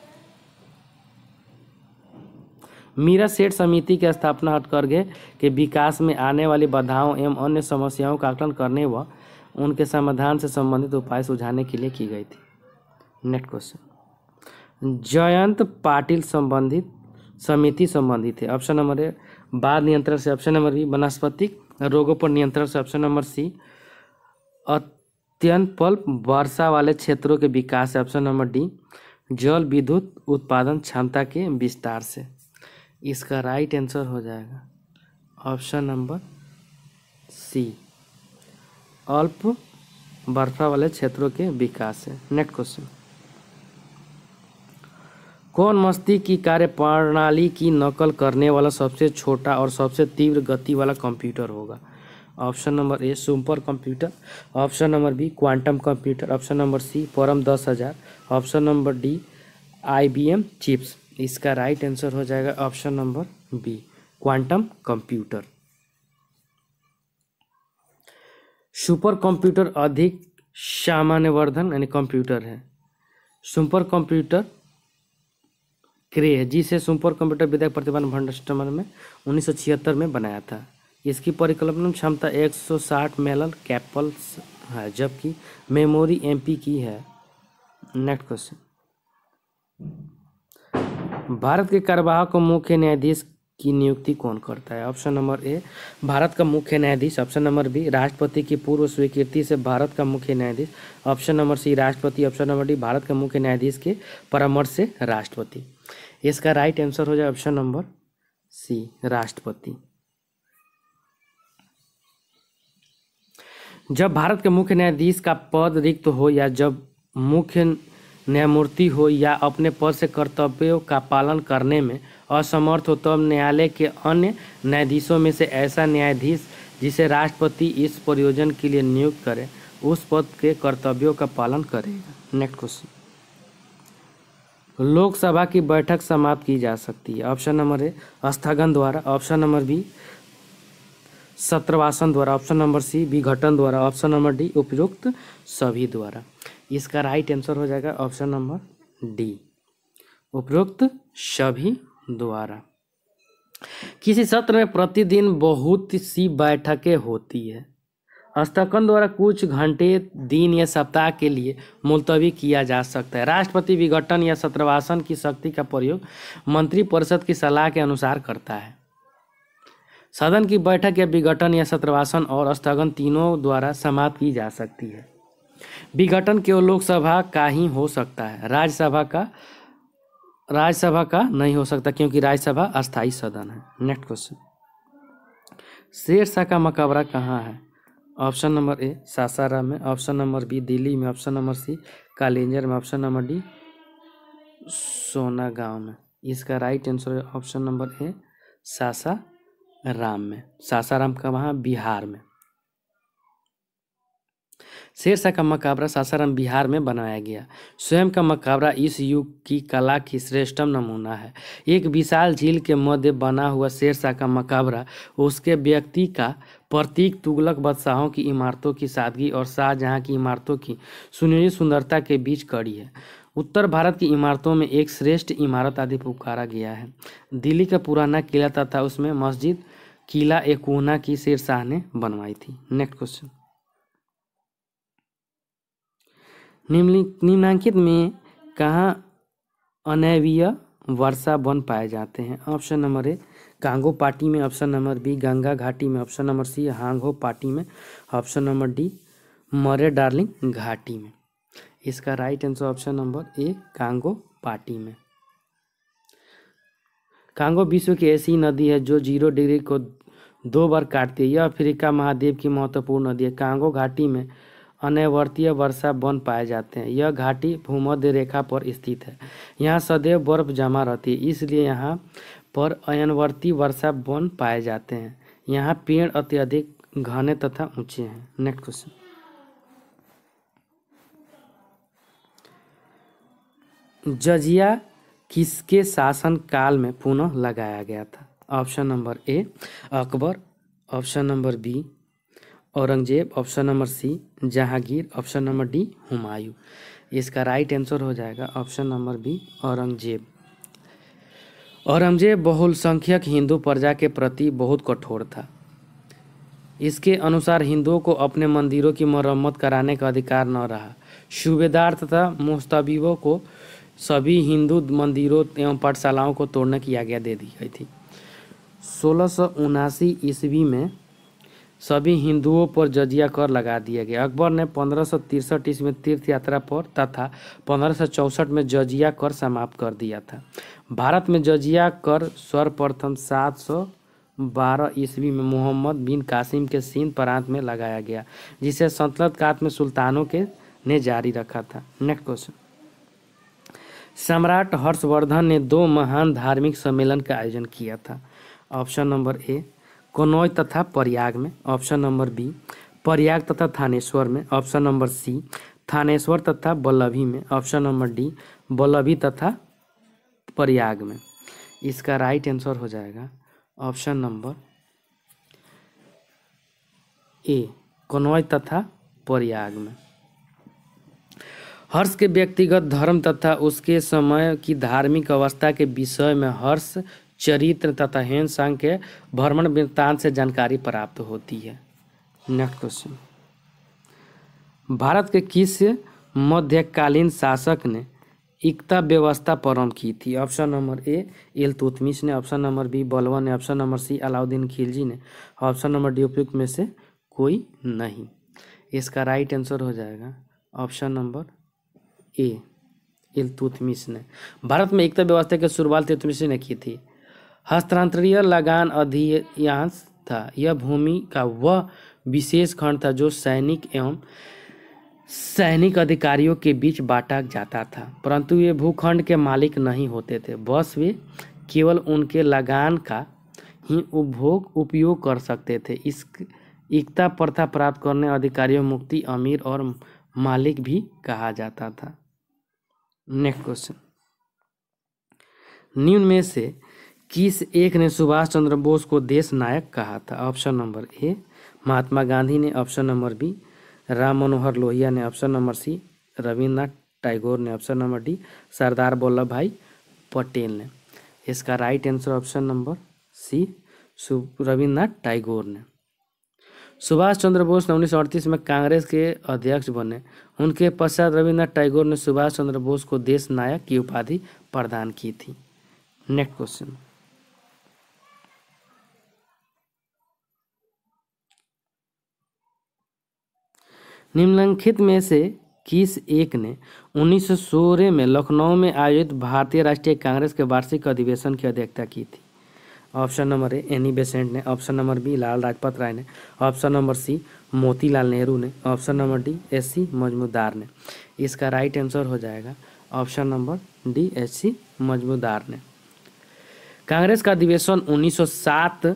मीरा सेठ समिति की स्थापना हटकरघे के विकास में आने वाली बाधाओं एवं अन्य समस्याओं का आकलन करने व उनके समाधान से संबंधित उपाय सुझाने के लिए की गई थी नेक्स्ट क्वेश्चन जयंत पाटिल संबंधित समिति संबंधित है ऑप्शन नंबर ए बाद नियंत्रण से ऑप्शन नंबर बी वनस्पतिक रोगों पर नियंत्रण से ऑप्शन नंबर सी अत्यंत पल्प वर्षा वाले क्षेत्रों के विकास है ऑप्शन नंबर डी जल विद्युत उत्पादन क्षमता के विस्तार से इसका राइट आंसर हो जाएगा ऑप्शन नंबर सी अल्प वर्षा वाले क्षेत्रों के विकास है नेक्स्ट क्वेश्चन कौन मस्ती की कार्य प्रणाली की नकल करने वाला सबसे छोटा और सबसे तीव्र गति वाला कंप्यूटर होगा option number A super computer option number B quantum computer option number C Param दस हज़ार option number D IBM chips इसका राइट आंसर हो जाएगा option number B quantum computer super computer अधिक सामान्य वर्धन यानी कंप्यूटर है सुपर कंप्यूटर क्रे है जिसे सुपर कंप्यूटर विद्या प्रतिभा भंडार में उन्नीस में बनाया था इसकी परिकल्पना क्षमता 160 मेलन कैपल्स है जबकि मेमोरी एमपी की है नेक्स्ट क्वेश्चन भारत के कार्यवाहक को मुख्य न्यायाधीश की नियुक्ति कौन करता है ऑप्शन नंबर ए भारत का मुख्य न्यायाधीश ऑप्शन नंबर बी राष्ट्रपति की पूर्व स्वीकृति से भारत का मुख्य न्यायाधीश ऑप्शन नंबर सी राष्ट्रपति ऑप्शन नंबर डी भारत का मुख्य न्यायाधीश के परामर्श से राष्ट्रपति इसका राइट आंसर हो जाए ऑप्शन नंबर सी राष्ट्रपति जब भारत के मुख्य न्यायाधीश का पद रिक्त हो या जब मुख्य न्यायमूर्ति हो या अपने पद से कर्तव्यों का पालन करने में असमर्थ हो तब तो न्यायालय के अन्य न्यायाधीशों में से ऐसा न्यायाधीश जिसे राष्ट्रपति इस प्रयोजन के लिए नियुक्त करें उस पद के कर्तव्यों का पालन करेगा नेक्स्ट क्वेश्चन लोकसभा की बैठक समाप्त की जा सकती है ऑप्शन नंबर ए स्थगन द्वारा ऑप्शन नंबर बी सत्रवासन द्वारा ऑप्शन नंबर सी विघटन द्वारा ऑप्शन नंबर डी उपयुक्त सभी द्वारा इसका राइट आंसर हो जाएगा ऑप्शन नंबर डी उपयुक्त सभी द्वारा किसी सत्र में प्रतिदिन बहुत सी बैठकें होती है अस्थकन द्वारा कुछ घंटे दिन या सप्ताह के लिए मुलतवी किया जा सकता है राष्ट्रपति विघटन या सत्रवासन की शक्ति का प्रयोग मंत्रिपरिषद की सलाह के अनुसार करता है सदन की बैठक या विघटन या सत्रवासन और स्थगन तीनों द्वारा समाप्त की जा सकती है विघटन केवल लोकसभा का ही हो सकता है राज्यसभा का राज्यसभा का नहीं हो सकता क्योंकि राज्यसभा अस्थायी सदन है नेक्स्ट क्वेश्चन शेर शाह का मकबरा कहाँ है ऑप्शन नंबर ए सासाराम में ऑप्शन नंबर बी दिल्ली में ऑप्शन नंबर सी कालेंजर में ऑप्शन नंबर डी सोना गांव में इसका राइट आंसर है option number A Sasaram में सासाराम का वहाँ बिहार में शेरशाह का मकबरा सासाराम बिहार में बनाया गया स्वयं का मकबरा इस युग की कला की श्रेष्ठम नमूना है एक विशाल झील के मध्य बना हुआ शेरशाह का मकबरा उसके व्यक्ति का प्रतीक तुगलक बादशाहों की इमारतों की सादगी और शाहजहाँ की इमारतों की सुनहरी सुंदरता के बीच कड़ी है उत्तर भारत की इमारतों में एक श्रेष्ठ इमारत आदि पुकारा गया है दिल्ली का पुराना किला तथा उसमें मस्जिद किला एकोना की शेरशाह ने बनवाई थी नेक्स्ट क्वेश्चन निम्नांकित में कहाँ अनैवीय वर्षा वन पाए जाते हैं ऑप्शन नंबर ए कांगो पार्टी में ऑप्शन नंबर बी गंगा घाटी में ऑप्शन नंबर सी हांगो पार्टी में option number D Murray Darling घाटी में इसका right answer option number A Congo पार्टी में कांगो विश्व की ऐसी नदी है जो जीरो डिग्री को दो बार काटती है यह अफ्रीका महाद्वीप की महत्वपूर्ण नदी है कांगो घाटी में अनैवर्तीय वर्षा वन पाए जाते हैं यह घाटी भूमध्य रेखा पर स्थित है यहाँ सदैव बर्फ जमा रहती है इसलिए यहाँ पर अयनवर्ती वर्षा वन पाए जाते हैं यहाँ पेड़ अत्यधिक घने तथा ऊंचे हैं नेक्स्ट क्वेश्चन जजिया किसके शासन काल में पुनः लगाया गया था option number A Akbar option number B Aurangzeb option number C Jahangir option number D Humayun इसका राइट आंसर हो जाएगा option number B Aurangzeb Aurangzeb बहुलसंख्यक हिंदू प्रजा के प्रति बहुत कठोर था इसके अनुसार हिंदुओं को अपने मंदिरों की मरम्मत कराने का अधिकार न रहा सूबेदार तथा मुस्तबीबों को सभी हिंदू मंदिरों एवं पाठशालाओं को तोड़ने की आज्ञा दे दी गई थी सोलह सौ उनासी ईस्वी में सभी हिंदुओं पर जजिया कर लगा दिया गया अकबर ने पंद्रह सौ तिरसठ ईस्वी में तीर्थ यात्रा पर तथा पंद्रह सौ में जजिया कर समाप्त कर दिया था भारत में जजिया कर सर्वप्रथम सात सौ बारह ईस्वी में मोहम्मद बिन कासिम के सिंध प्रांत में लगाया गया जिसे संतलत कात में सुल्तानों के ने जारी रखा था नेक्स्ट क्वेश्चन सम्राट हर्षवर्धन ने दो महान धार्मिक सम्मेलन का आयोजन किया था ऑप्शन नंबर ए कनौज तथा प्रयाग में ऑप्शन नंबर बी प्रयाग तथा थानेश्वर में ऑप्शन नंबर सी थानेश्वर तथा बल्लभी में ऑप्शन नंबर डी बल्लभी तथा प्रयाग में इसका राइट आंसर हो जाएगा ऑप्शन नंबर ए कनौज तथा प्रयाग में हर्ष के व्यक्तिगत धर्म तथा उसके समय की धार्मिक अवस्था के विषय में हर्ष चरित्र तथा हेन संघ के भ्रमण वृत्तांत से जानकारी प्राप्त होती है नेक्स्ट क्वेश्चन भारत के किस मध्यकालीन शासक ने एकता व्यवस्था प्रारंभ की थी option number A Iltutmish ने ऑप्शन नंबर बी बलवन ने option number C Alauddin Khilji ने ऑप्शन नंबर डी उपयुक्त में से कोई नहीं इसका राइट आंसर हो जाएगा ऑप्शन नंबर ए तुतमिस ने भारत में एकता व्यवस्था की शुरुआत तुतमिस ने की थी हस्तांतरीय लगान अधियांश था यह भूमि का वह विशेष खंड था जो सैनिक एवं सैनिक अधिकारियों के बीच बांटा जाता था परंतु ये भूखंड के मालिक नहीं होते थे बस वे केवल उनके लगान का ही उपभोग उपयोग कर सकते थे इस एकता प्रथा प्राप्त करने अधिकारियों मुक्ति अमीर और मालिक भी कहा जाता था नेक्स्ट क्वेश्चन निम्न में से किस एक ने सुभाष चंद्र बोस को देश नायक कहा था option number A Mahatma Gandhi ने option number B Ram Manohar Lohia ने option number C Rabindranath Tagore ने option number D Sardar Vallabhbhai Patel ने इसका right answer option number C Rabindranath Tagore ने सुभाष चंद्र बोस ने उन्नीस में कांग्रेस के अध्यक्ष बने उनके पश्चात रविन्द्रनाथ टैगोर ने सुभाष चंद्र बोस को देश नायक की उपाधि प्रदान की थी नेक्स्ट क्वेश्चन निम्नलिखित में से किस एक ने उन्नीस में लखनऊ में आयोजित भारतीय राष्ट्रीय कांग्रेस के वार्षिक अधिवेशन की अध्यक्षता की थी option number A Annie Besant ने option number B Lal Lajpat Rai ने option number C Motilal Nehru ने option number D S C Majumdar ने इसका राइट आंसर हो जाएगा option number D S C Majumdar ने कांग्रेस का अधिवेशन 1907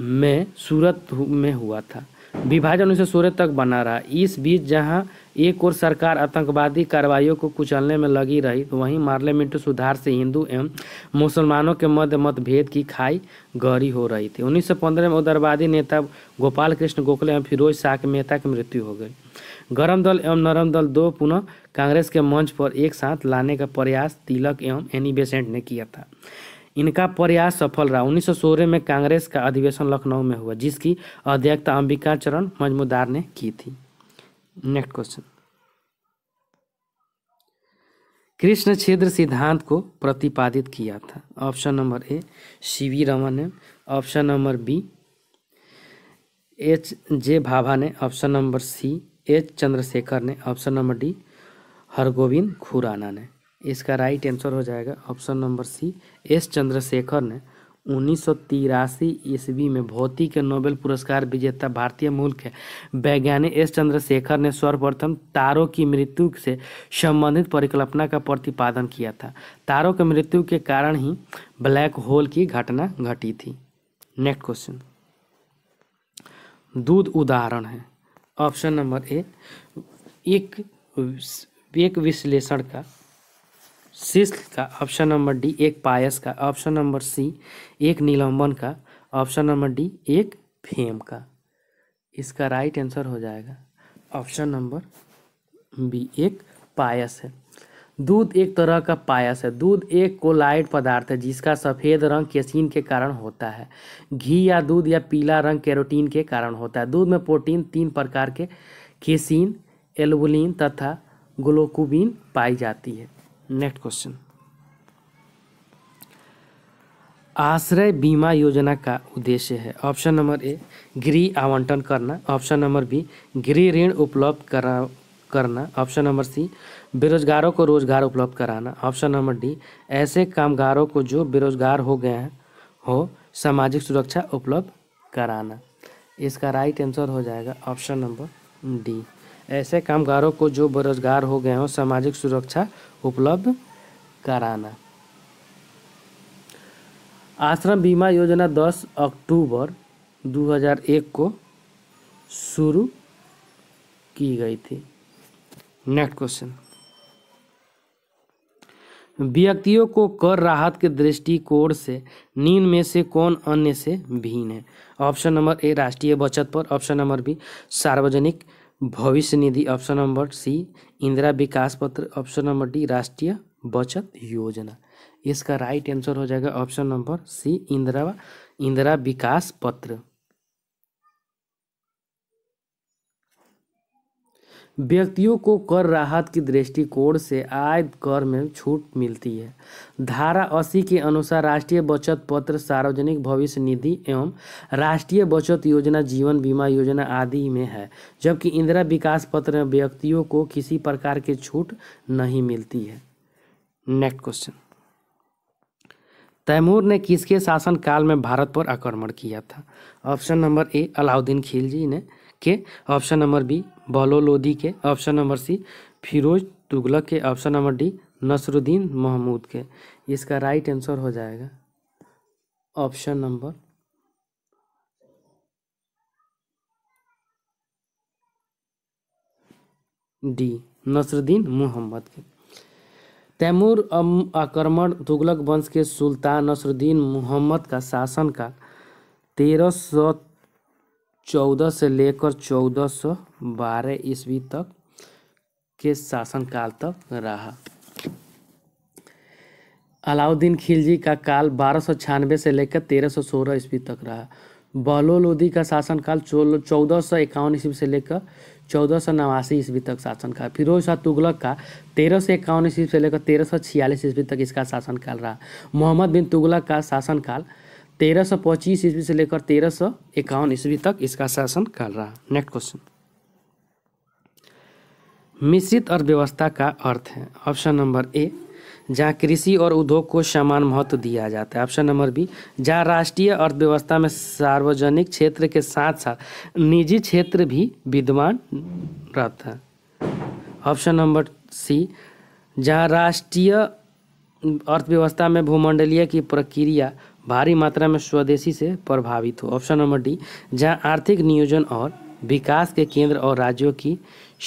में सूरत में हुआ था विभाजन उन्नीस सौ तक बना रहा इस बीच जहां एक और सरकार आतंकवादी कार्रवाइयों को कुचलने में लगी रही तो वहीं पार्लियामेंट सुधार से हिंदू एवं मुसलमानों के मध्य मतभेद की खाई गहरी हो रही थी 1915 में उदारवादी नेता गोपाल कृष्ण गोखले एवं फिरोज शाह के मेहता की मृत्यु हो गई गरम दल एवं नरम दल दो पुनः कांग्रेस के मंच पर एक साथ लाने का प्रयास तिलक एवं एनी बेसेंट ने किया था इनका प्रयास सफल रहा उन्नीस में कांग्रेस का अधिवेशन लखनऊ में हुआ जिसकी अध्यक्षता अंबिका चरण मजमूदार ने की थी नेक्स्ट क्वेश्चन कृष्ण क्षेत्र सिद्धांत को प्रतिपादित किया था option number A C V Raman ने option number B H J Bhabha ने option number C H Chandrasekhar ने option number D Hargobind Khorana ने इसका राइट आंसर हो जाएगा option number C S Chandrasekhar ने उन्नीस सौ ईस्वी में भौतिक नोबेल पुरस्कार विजेता भारतीय मूल के वैज्ञानिक एस चंद्रशेखर ने सर्वप्रथम तारों की मृत्यु से संबंधित परिकल्पना का प्रतिपादन किया था तारों की मृत्यु के कारण ही ब्लैक होल की घटना घटी थी नेक्स्ट क्वेश्चन दूध उदाहरण है ऑप्शन नंबर ए एक विश्लेषण का सिस्ल का ऑप्शन नंबर डी एक पायस का ऑप्शन नंबर सी एक निलंबन का ऑप्शन नंबर डी एक फेम का इसका राइट आंसर हो जाएगा ऑप्शन नंबर बी एक पायस है दूध एक तरह का पायस है दूध एक कोलाइड पदार्थ है जिसका सफ़ेद रंग केसिन के कारण होता है घी या दूध या पीला रंग कैरोटीन के कारण होता है दूध में प्रोटीन तीन प्रकार के केसिन एल्बुलिन तथा ग्लोकोबिन पाई जाती है नेक्स्ट क्वेश्चन आश्रय बीमा योजना का उद्देश्य है ऑप्शन नंबर ए गृह आवंटन करना ऑप्शन नंबर बी गृह ऋण उपलब्ध करा करना ऑप्शन नंबर सी बेरोजगारों को रोजगार उपलब्ध कराना ऑप्शन नंबर डी ऐसे कामगारों को जो बेरोजगार हो गए हैं हो सामाजिक सुरक्षा उपलब्ध कराना इसका राइट आंसर हो जाएगा ऑप्शन नंबर डी ऐसे कामगारों को जो बेरोजगार हो गए हों सामाजिक सुरक्षा उपलब्ध कराना आश्रम बीमा योजना 10 अक्टूबर 2001 को शुरू की गई थी नेक्स्ट क्वेश्चन व्यक्तियों को कर राहत के दृष्टिकोण से नींद में से कौन अन्य से भिन्न है ऑप्शन नंबर ए राष्ट्रीय बचत पर ऑप्शन नंबर बी सार्वजनिक भविष्य निधि option number C Indira Vikas Patra option number D राष्ट्रीय बचत योजना इसका राइट आंसर हो जाएगा option number C Indira Indira Vikas Patra व्यक्तियों को कर राहत की दृष्टिकोण से आय कर में छूट मिलती है धारा अस्सी के अनुसार राष्ट्रीय बचत पत्र सार्वजनिक भविष्य निधि एवं राष्ट्रीय बचत योजना जीवन बीमा योजना आदि में है जबकि इंदिरा विकास पत्र में व्यक्तियों को किसी प्रकार की छूट नहीं मिलती है नेक्स्ट क्वेश्चन तैमूर ने किसके शासनकाल में भारत पर आक्रमण किया था option number A Alauddin Khilji ने के option number B Bahlol Lodi के option number C Firoz Tughlaq के option number D Nasiruddin Mahmud के इसका राइट आंसर हो जाएगा option number D Nasiruddin Mohammad के तैमूर आक्रमण तुगलक वंश के सुल्तान नसरुद्दीन मोहम्मद का शासन का तेरह सौ चौदह से लेकर चौदह सौ बारह ईस्वी तक के शासनकाल तक रहा अलाउद्दीन खिलजी का काल बारह सौ छियानवे से लेकर तेरह सौ सोलह ईस्वी तक रहा बहलोल लोधी का शासनकाल चौदह सौ इक्यावन ईस्वी से लेकर चौदह सौ नवासी ईस्वी तक शासनकाल फिरोज शाह तुगलक का तेरह सौ इक्यावन ईस्वी से लेकर तेरह सौ छियालीस ईस्वी तक इसका शासनकाल रहा मोहम्मद बिन तुगलक का शासनकाल तेरह सौ पच्चीस ईस्वी से लेकर तेरह सौ इक्यावन ईस्वी तक इसका शासन काल रहा नेक्स्ट क्वेश्चन मिश्रित अर्थव्यवस्था का अर्थ है ऑप्शन नंबर ए जहाँ कृषि और उद्योग को समान महत्व दिया जाता है ऑप्शन नंबर बी जहाँ राष्ट्रीय अर्थव्यवस्था में सार्वजनिक क्षेत्र के साथ साथ निजी क्षेत्र भी विद्यमान रहता है ऑप्शन नंबर सी जहाँ राष्ट्रीय अर्थव्यवस्था में भूमंडलीय की प्रक्रिया भारी मात्रा में स्वदेशी से प्रभावित हो ऑप्शन नंबर डी जहाँ आर्थिक नियोजन और विकास के केंद्र और राज्यों की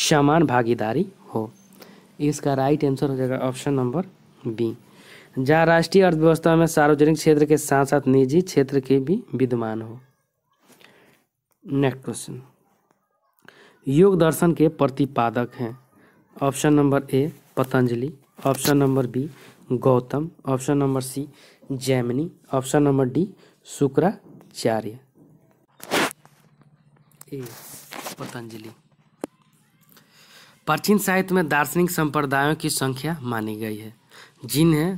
समान भागीदारी हो इसका राइट आंसर हो जाएगा ऑप्शन नंबर बी जहाँ राष्ट्रीय अर्थव्यवस्था में सार्वजनिक क्षेत्र के साथ साथ निजी क्षेत्र के भी विद्यमान हो नेक्स्ट क्वेश्चन योग दर्शन के प्रतिपादक हैं option number A Patanjali option number B Gautam option number C Jaimini option number D Shukracharya A Patanjali प्राचीन साहित्य में दार्शनिक संप्रदायों की संख्या मानी गई है जिन्हें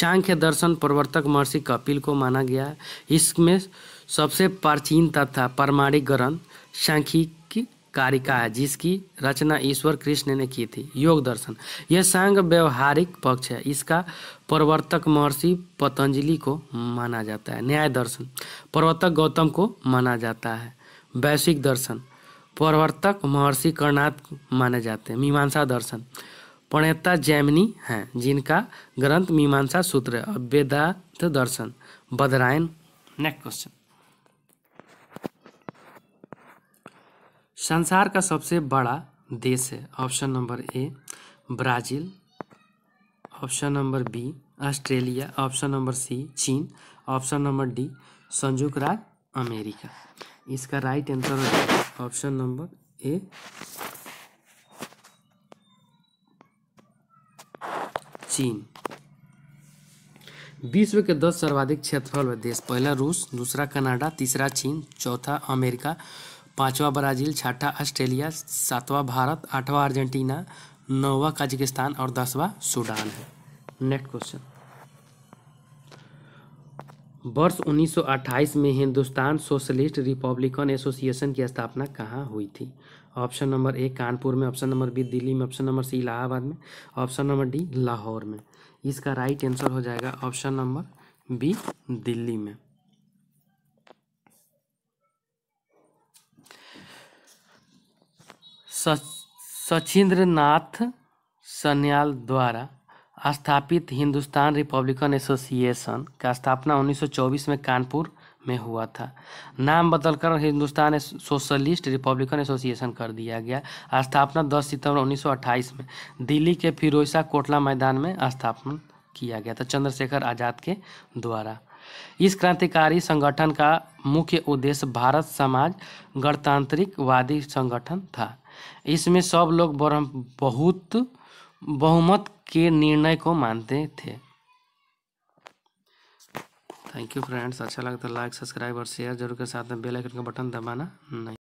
सांख्य दर्शन प्रवर्तक महर्षि कपिल को माना गया है इसमें सबसे प्राचीन तथा प्रामाणिक ग्रंथ सांख्यिक कारिका है जिसकी रचना ईश्वर कृष्ण ने की थी योग दर्शन यह सांग व्यवहारिक पक्ष है इसका प्रवर्तक महर्षि पतंजलि को माना जाता है न्याय दर्शन प्रवर्तक गौतम को माना जाता है वैश्विक दर्शन प्रवर्तक महर्षि कर्णाथ माने जाते हैं मीमांसा दर्शन प्रणेता जैमिनी हैं जिनका ग्रंथ मीमांसा सूत्र है वेदांत दर्शन बदरायन नेक्स्ट क्वेश्चन संसार का सबसे बड़ा देश है option number A Brazil option number B Australia option number C चीन ऑप्शन नंबर डी संयुक्त राज्य अमेरिका इसका right answer option number A चीन विश्व के दस सर्वाधिक क्षेत्रफल देश पहला रूस दूसरा कनाडा तीसरा चीन चौथा अमेरिका पाँचवा ब्राज़ील छठा ऑस्ट्रेलिया सातवां भारत आठवां अर्जेंटीना नौवा कजाकिस्तान और दसवां सूडान है नेक्स्ट क्वेश्चन वर्ष 1928 में हिंदुस्तान सोशलिस्ट रिपब्लिकन एसोसिएशन की स्थापना कहाँ हुई थी ऑप्शन नंबर ए कानपुर में ऑप्शन नंबर बी दिल्ली में ऑप्शन नंबर सी इलाहाबाद में ऑप्शन नंबर डी लाहौर में इसका राइट आंसर हो जाएगा ऑप्शन नंबर बी दिल्ली में सचिंद्र नाथ सन्याल द्वारा स्थापित हिंदुस्तान रिपब्लिकन एसोसिएशन का स्थापना 1924 में कानपुर में हुआ था नाम बदलकर हिंदुस्तान सोशलिस्ट रिपब्लिकन एसोसिएशन कर दिया गया स्थापना 10 सितंबर 1928 में दिल्ली के फिरोजा कोटला मैदान में स्थापना किया गया था चंद्रशेखर आज़ाद के द्वारा इस क्रांतिकारी संगठन का मुख्य उद्देश्य भारत समाज गणतांत्रिकवादी संगठन था इसमें सब लोग बहुत बहुमत के निर्णय को मानते थे थैंक यू फ्रेंड्स अच्छा लगता है लाइक सब्सक्राइब और शेयर जरूर के साथ में बेल आइकन का बटन दबाना नहीं